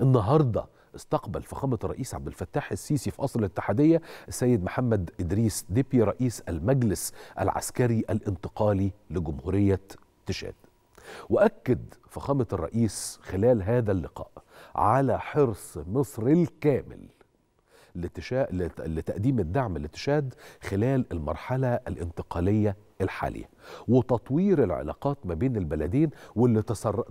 النهارده استقبل فخامة الرئيس عبد الفتاح السيسي في قصر الاتحادية السيد محمد إدريس ديبي رئيس المجلس العسكري الانتقالي لجمهورية تشاد وأكد فخامة الرئيس خلال هذا اللقاء على حرص مصر الكامل لتقديم الدعم لتشاد خلال المرحلة الانتقالية الحالية وتطوير العلاقات ما بين البلدين واللي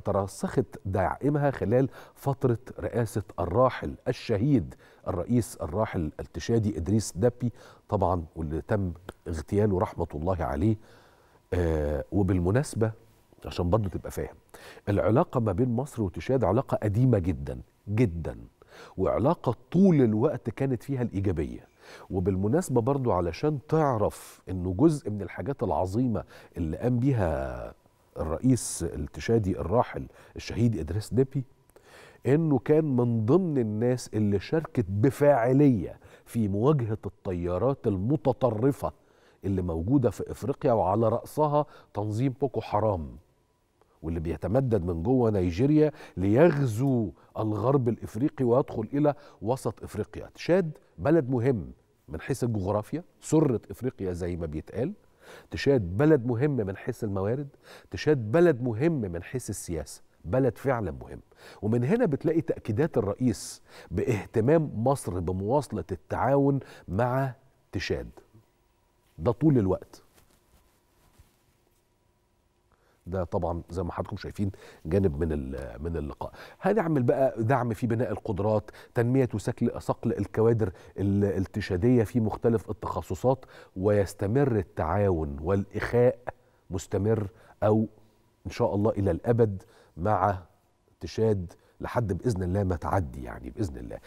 ترسخت دعائمها خلال فترة رئاسة الراحل الشهيد الرئيس الراحل التشادي إدريس دبي طبعا واللي تم اغتياله رحمة الله عليه آه وبالمناسبة عشان برضه تبقى فاهم العلاقة ما بين مصر وتشاد علاقة قديمة جدا جدا وعلاقة طول الوقت كانت فيها الإيجابية وبالمناسبة برضو علشان تعرف أنه جزء من الحاجات العظيمة اللي قام بيها الرئيس التشادي الراحل الشهيد إدريس ديبي أنه كان من ضمن الناس اللي شاركت بفاعلية في مواجهة الطيارات المتطرفة اللي موجودة في إفريقيا وعلى رأسها تنظيم بوكو حرام واللي بيتمدد من جوه نيجيريا ليغزو الغرب الافريقي ويدخل الى وسط افريقيا تشاد بلد مهم من حيث الجغرافيا سره افريقيا زي ما بيتقال تشاد بلد مهم من حيث الموارد تشاد بلد مهم من حيث السياسه بلد فعلا مهم ومن هنا بتلاقي تأكيدات الرئيس باهتمام مصر بمواصلة التعاون مع تشاد ده طول الوقت ده طبعا زي ما حضراتكم شايفين جانب من من اللقاء هنعمل بقى دعم في بناء القدرات تنميه وسكل صقل الكوادر الارتشاديه في مختلف التخصصات ويستمر التعاون والاخاء مستمر او ان شاء الله الى الابد مع تشاد لحد باذن الله ما تعدي يعني باذن الله